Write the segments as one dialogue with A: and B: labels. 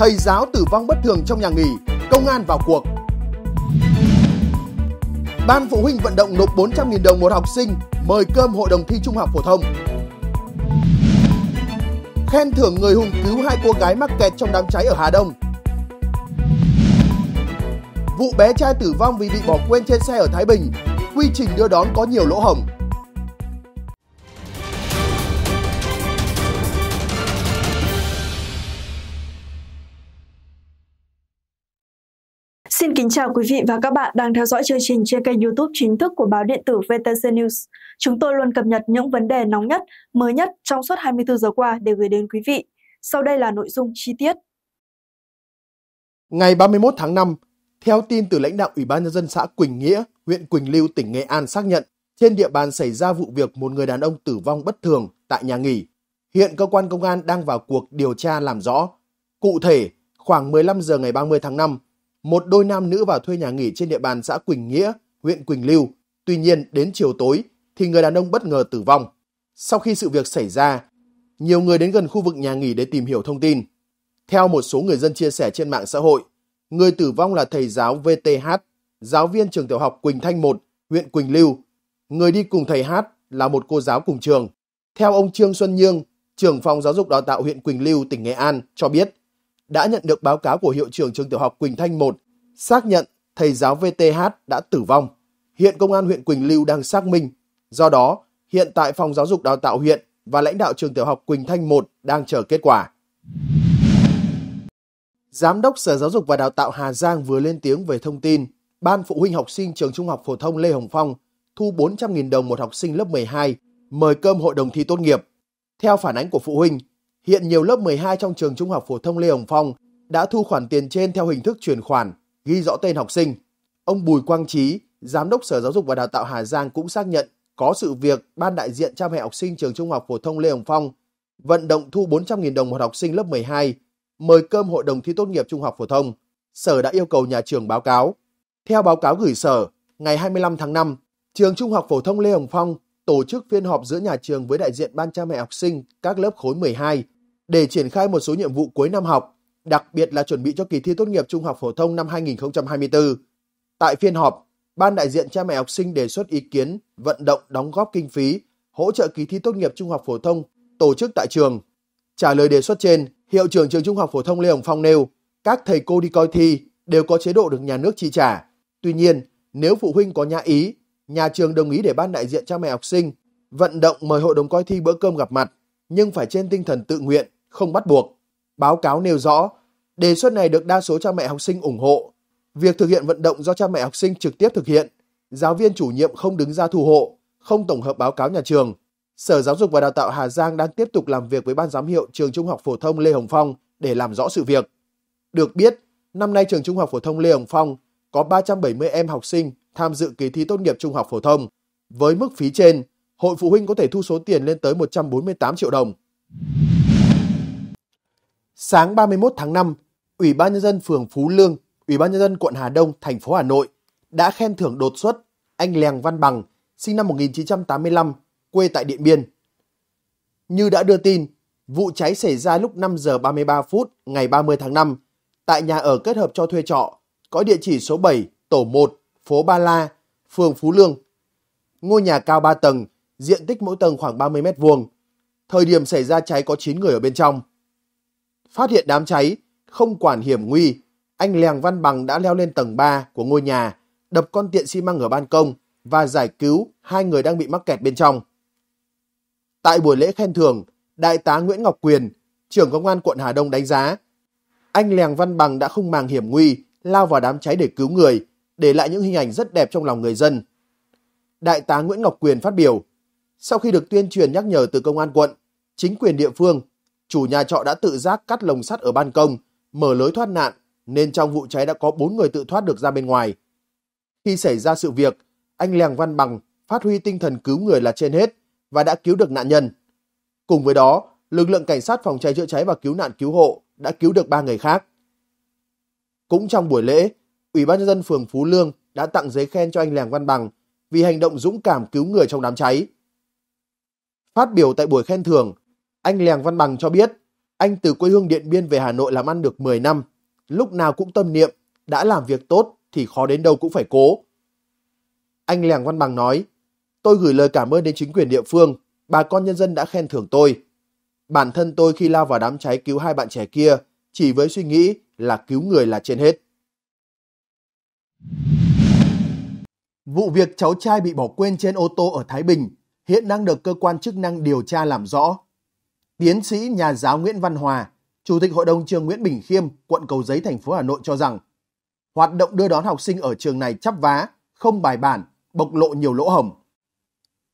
A: thầy giáo tử vong bất thường trong nhà nghỉ, công an vào cuộc. Ban phụ huynh vận động nộp 400.000 đồng một học sinh mời cơm hội đồng thi trung học phổ thông. Khen thưởng người hùng cứu hai cô gái mắc kẹt trong đám cháy ở Hà Đông. Vụ bé trai tử vong vì bị bỏ quên trên xe ở Thái Bình, quy trình đưa đón có nhiều lỗ hổng.
B: Xin kính chào quý vị và các bạn đang theo dõi chương trình trên kênh YouTube chính thức của báo điện tử VTC News. Chúng tôi luôn cập nhật những vấn đề nóng nhất, mới nhất trong suốt 24 giờ qua để gửi đến quý vị. Sau đây là nội dung chi tiết.
A: Ngày 31 tháng 5, theo tin từ lãnh đạo Ủy ban nhân dân xã Quỳnh Nghĩa, huyện Quỳnh Lưu, tỉnh Nghệ An xác nhận, trên địa bàn xảy ra vụ việc một người đàn ông tử vong bất thường tại nhà nghỉ. Hiện cơ quan công an đang vào cuộc điều tra làm rõ. Cụ thể, khoảng 15 giờ ngày 30 tháng 5, một đôi nam nữ vào thuê nhà nghỉ trên địa bàn xã Quỳnh Nghĩa, huyện Quỳnh Lưu. Tuy nhiên, đến chiều tối thì người đàn ông bất ngờ tử vong. Sau khi sự việc xảy ra, nhiều người đến gần khu vực nhà nghỉ để tìm hiểu thông tin. Theo một số người dân chia sẻ trên mạng xã hội, người tử vong là thầy giáo VTH, giáo viên trường tiểu học Quỳnh Thanh 1, huyện Quỳnh Lưu. Người đi cùng thầy Hát là một cô giáo cùng trường. Theo ông Trương Xuân Nhương, trưởng phòng giáo dục đào tạo huyện Quỳnh Lưu, tỉnh Nghệ An cho biết, đã nhận được báo cáo của hiệu trưởng trường tiểu học Quỳnh Thanh 1 xác nhận thầy giáo VTH đã tử vong. Hiện công an huyện Quỳnh Lưu đang xác minh. Do đó, hiện tại phòng giáo dục đào tạo huyện và lãnh đạo trường tiểu học Quỳnh Thanh 1 đang chờ kết quả. Giám đốc Sở Giáo dục và Đào tạo Hà Giang vừa lên tiếng về thông tin Ban phụ huynh học sinh trường trung học phổ thông Lê Hồng Phong thu 400.000 đồng một học sinh lớp 12 mời cơm hội đồng thi tốt nghiệp. Theo phản ánh của phụ huynh, Hiện nhiều lớp 12 trong trường trung học phổ thông Lê Hồng Phong đã thu khoản tiền trên theo hình thức chuyển khoản, ghi rõ tên học sinh. Ông Bùi Quang Trí, Giám đốc Sở Giáo dục và Đào tạo Hà Giang cũng xác nhận có sự việc ban đại diện cha mẹ học sinh trường trung học phổ thông Lê Hồng Phong vận động thu 400.000 đồng một học sinh lớp 12, mời cơm hội đồng thi tốt nghiệp trung học phổ thông. Sở đã yêu cầu nhà trường báo cáo. Theo báo cáo gửi sở, ngày 25 tháng 5, trường trung học phổ thông Lê Hồng Phong tổ chức phiên họp giữa nhà trường với đại diện ban cha mẹ học sinh các lớp khối 12 để triển khai một số nhiệm vụ cuối năm học, đặc biệt là chuẩn bị cho kỳ thi tốt nghiệp trung học phổ thông năm 2024. Tại phiên họp, ban đại diện cha mẹ học sinh đề xuất ý kiến, vận động đóng góp kinh phí, hỗ trợ kỳ thi tốt nghiệp trung học phổ thông tổ chức tại trường. Trả lời đề xuất trên, Hiệu trưởng trường Trung học phổ thông Lê Hồng Phong nêu, các thầy cô đi coi thi đều có chế độ được nhà nước chi trả. Tuy nhiên, nếu phụ huynh có nhã ý nhà trường đồng ý để ban đại diện cha mẹ học sinh vận động mời hội đồng coi thi bữa cơm gặp mặt, nhưng phải trên tinh thần tự nguyện, không bắt buộc. Báo cáo nêu rõ, đề xuất này được đa số cha mẹ học sinh ủng hộ. Việc thực hiện vận động do cha mẹ học sinh trực tiếp thực hiện, giáo viên chủ nhiệm không đứng ra thu hộ, không tổng hợp báo cáo nhà trường. Sở Giáo dục và Đào tạo Hà Giang đang tiếp tục làm việc với ban giám hiệu trường Trung học phổ thông Lê Hồng Phong để làm rõ sự việc. Được biết, năm nay trường Trung học phổ thông Lê Hồng Phong có 370 em học sinh tham dự kỳ thi tốt nghiệp trung học phổ thông. Với mức phí trên, hội phụ huynh có thể thu số tiền lên tới 148 triệu đồng. Sáng 31 tháng 5, Ủy ban nhân dân phường Phú Lương, Ủy ban nhân dân quận Hà Đông, thành phố Hà Nội đã khen thưởng đột xuất anh Lèng Văn Bằng, sinh năm 1985, quê tại Điện Biên. Như đã đưa tin, vụ cháy xảy ra lúc 5 giờ 33 phút ngày 30 tháng 5 tại nhà ở kết hợp cho thuê trọ có địa chỉ số 7, tổ 1, phố Ba La, phường Phú Lương. Ngôi nhà cao 3 tầng, diện tích mỗi tầng khoảng 30 mét vuông. Thời điểm xảy ra cháy có 9 người ở bên trong. Phát hiện đám cháy, không quản hiểm nguy, anh Lèng Văn Bằng đã leo lên tầng 3 của ngôi nhà, đập con tiện xi măng ở ban công và giải cứu hai người đang bị mắc kẹt bên trong. Tại buổi lễ khen thưởng, Đại tá Nguyễn Ngọc Quyền, trưởng công an quận Hà Đông đánh giá, anh Lèng Văn Bằng đã không màng hiểm nguy, lao vào đám cháy để cứu người, để lại những hình ảnh rất đẹp trong lòng người dân. Đại tá Nguyễn Ngọc Quyền phát biểu, sau khi được tuyên truyền nhắc nhở từ công an quận, chính quyền địa phương, chủ nhà trọ đã tự giác cắt lồng sắt ở ban công, mở lối thoát nạn, nên trong vụ cháy đã có 4 người tự thoát được ra bên ngoài. Khi xảy ra sự việc, anh Lèng Văn Bằng phát huy tinh thần cứu người là trên hết và đã cứu được nạn nhân. Cùng với đó, lực lượng cảnh sát phòng cháy chữa cháy và cứu nạn cứu hộ đã cứu được 3 người khác. Cũng trong buổi lễ, Ủy ban nhân dân phường Phú Lương đã tặng giấy khen cho anh Lèng Văn Bằng vì hành động dũng cảm cứu người trong đám cháy. Phát biểu tại buổi khen thưởng, anh Lèng Văn Bằng cho biết anh từ quê hương Điện Biên về Hà Nội làm ăn được 10 năm, lúc nào cũng tâm niệm, đã làm việc tốt thì khó đến đâu cũng phải cố. Anh Lèng Văn Bằng nói, tôi gửi lời cảm ơn đến chính quyền địa phương, bà con nhân dân đã khen thưởng tôi. Bản thân tôi khi lao vào đám cháy cứu hai bạn trẻ kia, chỉ với suy nghĩ là cứu người là trên hết. Vụ việc cháu trai bị bỏ quên trên ô tô ở Thái Bình hiện đang được cơ quan chức năng điều tra làm rõ. Tiến sĩ nhà giáo Nguyễn Văn Hòa, Chủ tịch Hội đồng trường Nguyễn Bình Khiêm, quận Cầu Giấy, thành phố Hà Nội cho rằng hoạt động đưa đón học sinh ở trường này chắp vá, không bài bản, bộc lộ nhiều lỗ hổng.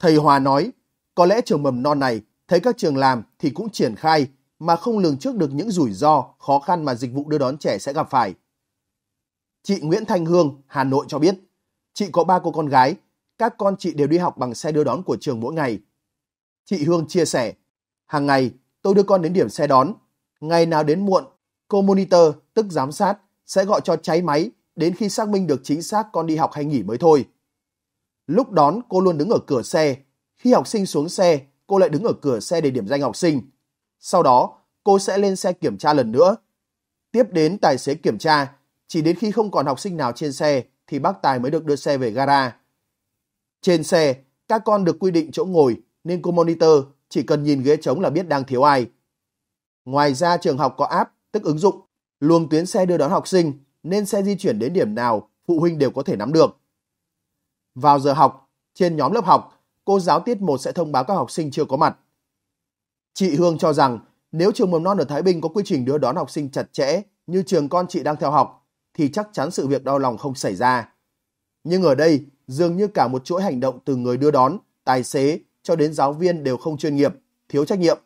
A: Thầy Hòa nói, có lẽ trường mầm non này thấy các trường làm thì cũng triển khai mà không lường trước được những rủi ro, khó khăn mà dịch vụ đưa đón trẻ sẽ gặp phải. Chị Nguyễn Thanh Hương, Hà Nội cho biết, chị có ba cô con gái, các con chị đều đi học bằng xe đưa đón của trường mỗi ngày. Chị Hương chia sẻ, hàng ngày tôi đưa con đến điểm xe đón, ngày nào đến muộn, cô monitor, tức giám sát, sẽ gọi cho cháy máy đến khi xác minh được chính xác con đi học hay nghỉ mới thôi. Lúc đón cô luôn đứng ở cửa xe, khi học sinh xuống xe, cô lại đứng ở cửa xe để điểm danh học sinh. Sau đó, cô sẽ lên xe kiểm tra lần nữa. Tiếp đến tài xế kiểm tra chỉ đến khi không còn học sinh nào trên xe thì bác Tài mới được đưa xe về gara. Trên xe, các con được quy định chỗ ngồi nên cô monitor chỉ cần nhìn ghế trống là biết đang thiếu ai. Ngoài ra trường học có app, tức ứng dụng, luồng tuyến xe đưa đón học sinh nên xe di chuyển đến điểm nào phụ huynh đều có thể nắm được. Vào giờ học, trên nhóm lớp học, cô giáo tiết 1 sẽ thông báo các học sinh chưa có mặt. Chị Hương cho rằng nếu trường mầm non ở Thái Bình có quy trình đưa đón học sinh chặt chẽ như trường con chị đang theo học thì chắc chắn sự việc đau lòng không xảy ra. Nhưng ở đây, dường như cả một chuỗi hành động từ người đưa đón, tài xế cho đến giáo viên đều không chuyên nghiệp, thiếu trách nhiệm.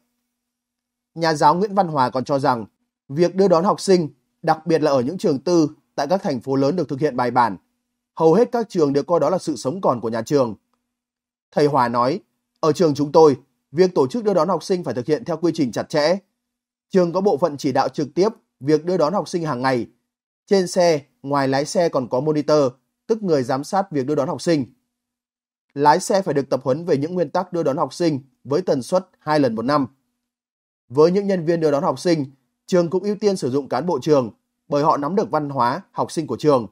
A: Nhà giáo Nguyễn Văn Hòa còn cho rằng, việc đưa đón học sinh, đặc biệt là ở những trường tư tại các thành phố lớn được thực hiện bài bản. Hầu hết các trường đều coi đó là sự sống còn của nhà trường. Thầy Hòa nói, ở trường chúng tôi, việc tổ chức đưa đón học sinh phải thực hiện theo quy trình chặt chẽ. Trường có bộ phận chỉ đạo trực tiếp việc đưa đón học sinh hàng ngày trên xe, ngoài lái xe còn có monitor, tức người giám sát việc đưa đón học sinh. Lái xe phải được tập huấn về những nguyên tắc đưa đón học sinh với tần suất 2 lần một năm. Với những nhân viên đưa đón học sinh, trường cũng ưu tiên sử dụng cán bộ trường bởi họ nắm được văn hóa học sinh của trường.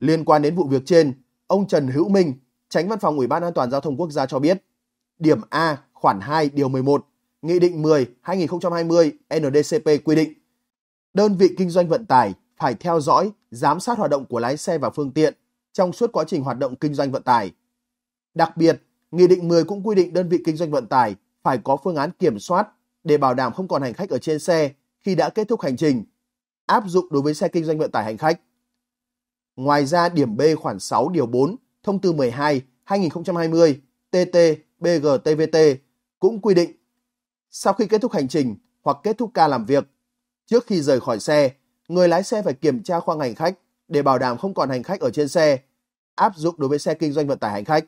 A: Liên quan đến vụ việc trên, ông Trần Hữu Minh, tránh văn phòng Ủy ban An toàn Giao thông Quốc gia cho biết, điểm A khoản 2 điều 11, Nghị định 10-2020 NDCP quy định đơn vị kinh doanh vận tải phải theo dõi, giám sát hoạt động của lái xe và phương tiện trong suốt quá trình hoạt động kinh doanh vận tải. Đặc biệt, Nghị định 10 cũng quy định đơn vị kinh doanh vận tải phải có phương án kiểm soát để bảo đảm không còn hành khách ở trên xe khi đã kết thúc hành trình, áp dụng đối với xe kinh doanh vận tải hành khách. Ngoài ra, điểm B khoản 6 điều 4, thông tư 12 2020 TT BGTVT cũng quy định sau khi kết thúc hành trình hoặc kết thúc ca làm việc, Trước khi rời khỏi xe, người lái xe phải kiểm tra khoang hành khách để bảo đảm không còn hành khách ở trên xe, áp dụng đối với xe kinh doanh vận tải hành khách.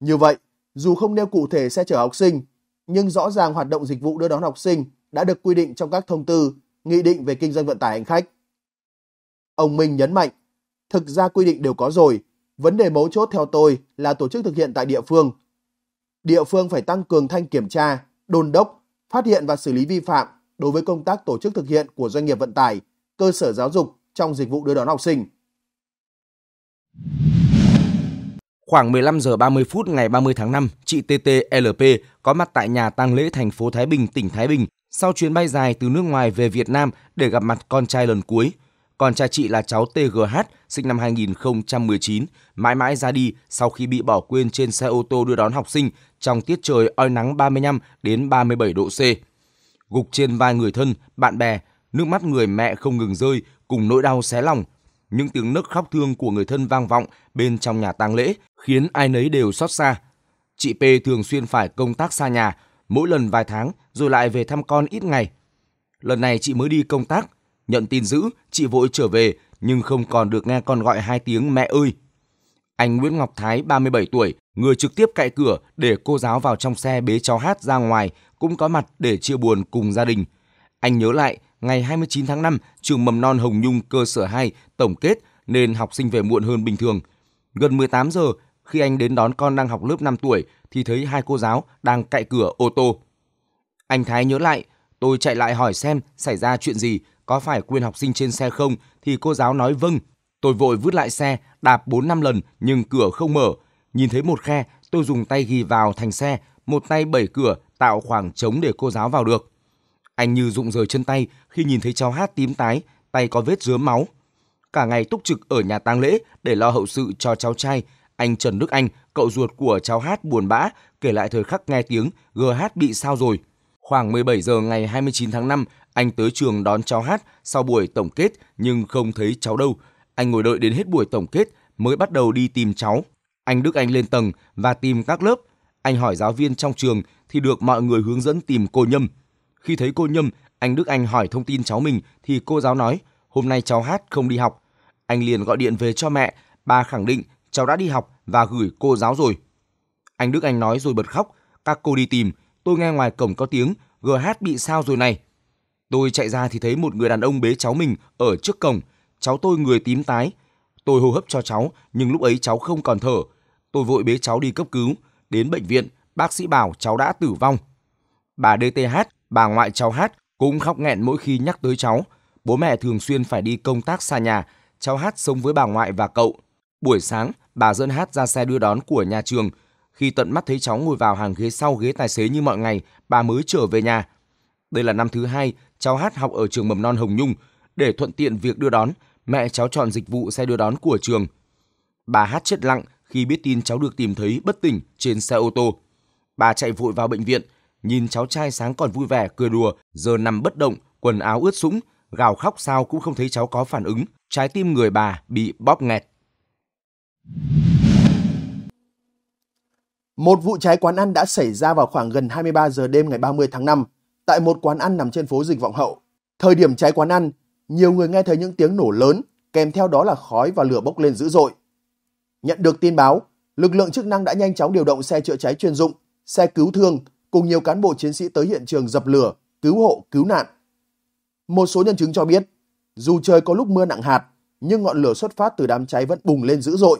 A: Như vậy, dù không nêu cụ thể xe chở học sinh, nhưng rõ ràng hoạt động dịch vụ đưa đón học sinh đã được quy định trong các thông tư, nghị định về kinh doanh vận tải hành khách. Ông Minh nhấn mạnh, thực ra quy định đều có rồi, vấn đề mấu chốt theo tôi là tổ chức thực hiện tại địa phương. Địa phương phải tăng cường thanh kiểm tra, đôn đốc, phát hiện và xử lý vi phạm đối với công tác tổ chức thực hiện của doanh nghiệp vận tải, cơ sở giáo dục trong dịch vụ đưa đón học sinh.
B: Khoảng 15 giờ 30 phút ngày 30 tháng 5, chị TTLP có mặt tại nhà tang lễ thành phố Thái Bình, tỉnh Thái Bình sau chuyến bay dài từ nước ngoài về Việt Nam để gặp mặt con trai lần cuối. Con trai chị là cháu TGH, sinh năm 2019, mãi mãi ra đi sau khi bị bỏ quên trên xe ô tô đưa đón học sinh trong tiết trời oi nắng 35 đến 37 độ C gục trên vai người thân, bạn bè, nước mắt người mẹ không ngừng rơi cùng nỗi đau xé lòng. Những tiếng nấc khóc thương của người thân vang vọng bên trong nhà tang lễ khiến ai nấy đều xót xa. Chị P thường xuyên phải công tác xa nhà, mỗi lần vài tháng rồi lại về thăm con ít ngày. Lần này chị mới đi công tác, nhận tin dữ, chị vội trở về nhưng không còn được nghe con gọi hai tiếng mẹ ơi. Anh Nguyễn Ngọc Thái, 37 tuổi, người trực tiếp cạy cửa để cô giáo vào trong xe bế cháu hát ra ngoài cũng có mặt để chia buồn cùng gia đình. Anh nhớ lại, ngày 29 tháng 5, trường mầm non Hồng Nhung cơ sở 2 tổng kết nên học sinh về muộn hơn bình thường. Gần 18 giờ, khi anh đến đón con đang học lớp 5 tuổi thì thấy hai cô giáo đang cậy cửa ô tô. Anh Thái nhớ lại, tôi chạy lại hỏi xem xảy ra chuyện gì, có phải quên học sinh trên xe không thì cô giáo nói vâng. Tôi vội vứt lại xe, đạp 4 năm lần nhưng cửa không mở. Nhìn thấy một khe, tôi dùng tay ghi vào thành xe một tay bẩy cửa tạo khoảng trống để cô giáo vào được. Anh như rụng rời chân tay khi nhìn thấy cháu hát tím tái, tay có vết dứa máu. Cả ngày túc trực ở nhà tang lễ để lo hậu sự cho cháu trai, anh Trần Đức Anh, cậu ruột của cháu hát buồn bã, kể lại thời khắc nghe tiếng GH bị sao rồi. Khoảng 17 giờ ngày 29 tháng 5, anh tới trường đón cháu hát sau buổi tổng kết nhưng không thấy cháu đâu. Anh ngồi đợi đến hết buổi tổng kết mới bắt đầu đi tìm cháu. Anh Đức Anh lên tầng và tìm các lớp anh hỏi giáo viên trong trường thì được mọi người hướng dẫn tìm cô Nhâm. Khi thấy cô Nhâm, anh Đức Anh hỏi thông tin cháu mình thì cô giáo nói hôm nay cháu hát không đi học. Anh liền gọi điện về cho mẹ, bà khẳng định cháu đã đi học và gửi cô giáo rồi. Anh Đức Anh nói rồi bật khóc, các cô đi tìm, tôi nghe ngoài cổng có tiếng GH bị sao rồi này. Tôi chạy ra thì thấy một người đàn ông bế cháu mình ở trước cổng, cháu tôi người tím tái. Tôi hô hấp cho cháu, nhưng lúc ấy cháu không còn thở. Tôi vội bế cháu đi cấp cứu, Đến bệnh viện, bác sĩ bảo cháu đã tử vong. Bà DTH, bà ngoại cháu Hát cũng khóc nghẹn mỗi khi nhắc tới cháu. Bố mẹ thường xuyên phải đi công tác xa nhà, cháu Hát sống với bà ngoại và cậu. Buổi sáng, bà dẫn Hát ra xe đưa đón của nhà trường. Khi tận mắt thấy cháu ngồi vào hàng ghế sau ghế tài xế như mọi ngày, bà mới trở về nhà. Đây là năm thứ hai, cháu Hát học ở trường mầm non Hồng Nhung. Để thuận tiện việc đưa đón, mẹ cháu chọn dịch vụ xe đưa đón của trường. Bà Hát chết lặng khi biết tin cháu được tìm thấy bất tỉnh trên xe ô tô. Bà chạy vội vào bệnh viện, nhìn cháu trai sáng còn vui vẻ cười đùa, giờ nằm bất động, quần áo ướt sũng, gào khóc sao cũng không thấy cháu có phản ứng, trái tim người bà bị bóp nghẹt.
A: Một vụ cháy quán ăn đã xảy ra vào khoảng gần 23 giờ đêm ngày 30 tháng 5 tại một quán ăn nằm trên phố Dịch Vọng Hậu. Thời điểm cháy quán ăn, nhiều người nghe thấy những tiếng nổ lớn, kèm theo đó là khói và lửa bốc lên dữ dội. Nhận được tin báo, lực lượng chức năng đã nhanh chóng điều động xe chữa cháy chuyên dụng, xe cứu thương cùng nhiều cán bộ chiến sĩ tới hiện trường dập lửa, cứu hộ, cứu nạn. Một số nhân chứng cho biết, dù trời có lúc mưa nặng hạt, nhưng ngọn lửa xuất phát từ đám cháy vẫn bùng lên dữ dội.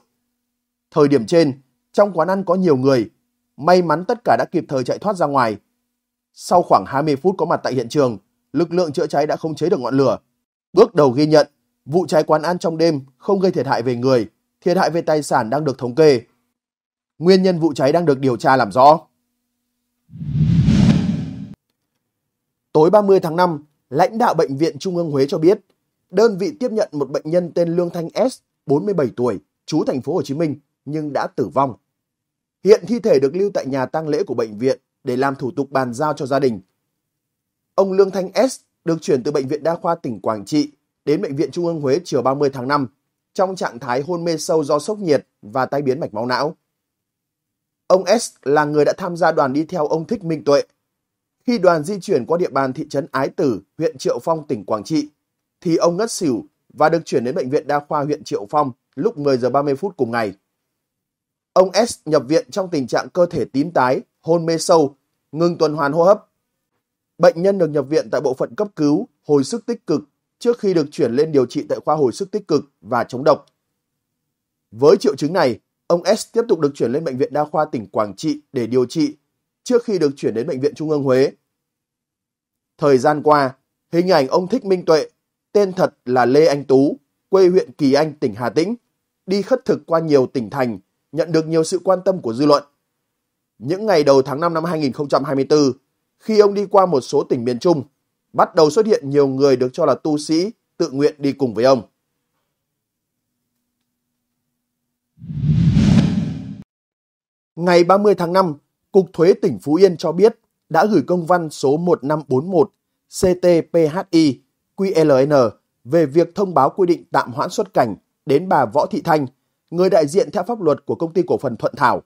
A: Thời điểm trên, trong quán ăn có nhiều người, may mắn tất cả đã kịp thời chạy thoát ra ngoài. Sau khoảng 20 phút có mặt tại hiện trường, lực lượng chữa cháy đã không chế được ngọn lửa. Bước đầu ghi nhận, vụ cháy quán ăn trong đêm không gây thiệt hại về người, thiệt hại về tài sản đang được thống kê. Nguyên nhân vụ cháy đang được điều tra làm rõ. Tối 30 tháng 5, lãnh đạo Bệnh viện Trung ương Huế cho biết, đơn vị tiếp nhận một bệnh nhân tên Lương Thanh S, 47 tuổi, trú thành phố Hồ Chí Minh nhưng đã tử vong. Hiện thi thể được lưu tại nhà tang lễ của bệnh viện để làm thủ tục bàn giao cho gia đình. Ông Lương Thanh S được chuyển từ bệnh viện đa khoa tỉnh Quảng Trị đến bệnh viện Trung ương Huế chiều 30 tháng 5 trong trạng thái hôn mê sâu do sốc nhiệt và tai biến mạch máu não. Ông S là người đã tham gia đoàn đi theo ông Thích Minh Tuệ. Khi đoàn di chuyển qua địa bàn thị trấn Ái Tử, huyện Triệu Phong, tỉnh Quảng Trị, thì ông ngất xỉu và được chuyển đến bệnh viện đa khoa huyện Triệu Phong lúc 10 giờ 30 phút cùng ngày. Ông S nhập viện trong tình trạng cơ thể tím tái, hôn mê sâu, ngừng tuần hoàn hô hấp. Bệnh nhân được nhập viện tại bộ phận cấp cứu, hồi sức tích cực trước khi được chuyển lên điều trị tại khoa hồi sức tích cực và chống độc. Với triệu chứng này, ông S tiếp tục được chuyển lên bệnh viện đa khoa tỉnh Quảng Trị để điều trị trước khi được chuyển đến bệnh viện Trung ương Huế. Thời gian qua, hình ảnh ông Thích Minh Tuệ, tên thật là Lê Anh Tú, quê huyện Kỳ Anh, tỉnh Hà Tĩnh, đi khất thực qua nhiều tỉnh thành, nhận được nhiều sự quan tâm của dư luận. Những ngày đầu tháng 5 năm 2024, khi ông đi qua một số tỉnh miền Trung, bắt đầu xuất hiện nhiều người được cho là tu sĩ tự nguyện đi cùng với ông. Ngày 30 tháng 5, Cục Thuế tỉnh Phú Yên cho biết đã gửi công văn số 1541 CTPHI QLN về việc thông báo quy định tạm hoãn xuất cảnh đến bà Võ Thị Thanh, người đại diện theo pháp luật của công ty cổ phần Thuận Thảo.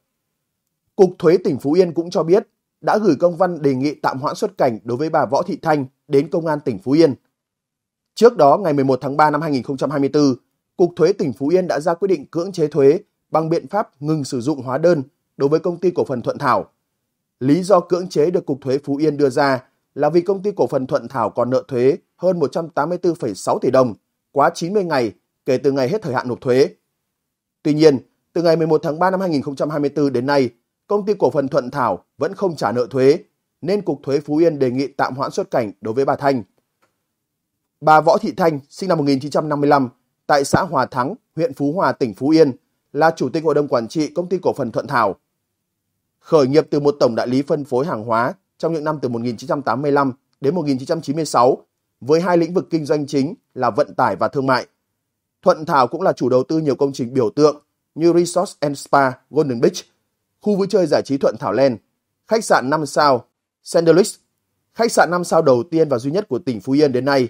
A: Cục Thuế tỉnh Phú Yên cũng cho biết đã gửi công văn đề nghị tạm hoãn xuất cảnh đối với bà Võ Thị Thanh đến Công an tỉnh Phú Yên. Trước đó, ngày 11 tháng 3 năm 2024, Cục Thuế tỉnh Phú Yên đã ra quyết định cưỡng chế thuế bằng biện pháp ngừng sử dụng hóa đơn đối với công ty cổ phần Thuận Thảo. Lý do cưỡng chế được Cục Thuế Phú Yên đưa ra là vì công ty cổ phần Thuận Thảo còn nợ thuế hơn 184,6 tỷ đồng, quá 90 ngày kể từ ngày hết thời hạn nộp thuế. Tuy nhiên, từ ngày 11 tháng 3 năm 2024 đến nay, công ty cổ phần Thuận Thảo vẫn không trả nợ thuế, nên Cục Thuế Phú Yên đề nghị tạm hoãn xuất cảnh đối với bà Thanh. Bà Võ Thị Thanh, sinh năm 1955, tại xã Hòa Thắng, huyện Phú Hòa, tỉnh Phú Yên, là Chủ tịch Hội đồng Quản trị Công ty Cổ phần Thuận Thảo. Khởi nghiệp từ một tổng đại lý phân phối hàng hóa trong những năm từ 1985 đến 1996 với hai lĩnh vực kinh doanh chính là vận tải và thương mại. Thuận Thảo cũng là chủ đầu tư nhiều công trình biểu tượng như resource and Spa, Golden Beach – khu vui chơi giải trí Thuận Thảo Len, khách sạn 5 sao Sandalix, khách sạn 5 sao đầu tiên và duy nhất của tỉnh Phú Yên đến nay,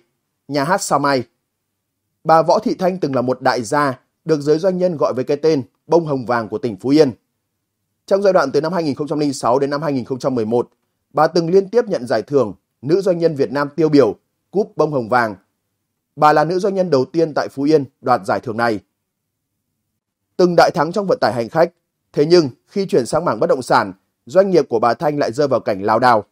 A: nhà hát Sao Mai. Bà Võ Thị Thanh từng là một đại gia, được giới doanh nhân gọi với cái tên bông hồng vàng của tỉnh Phú Yên. Trong giai đoạn từ năm 2006 đến năm 2011, bà từng liên tiếp nhận giải thưởng Nữ Doanh nhân Việt Nam tiêu biểu, cúp bông hồng vàng. Bà là nữ doanh nhân đầu tiên tại Phú Yên đoạt giải thưởng này. Từng đại thắng trong vận tải hành khách, Thế nhưng khi chuyển sang mảng bất động sản, doanh nghiệp của bà Thanh lại rơi vào cảnh lao đao.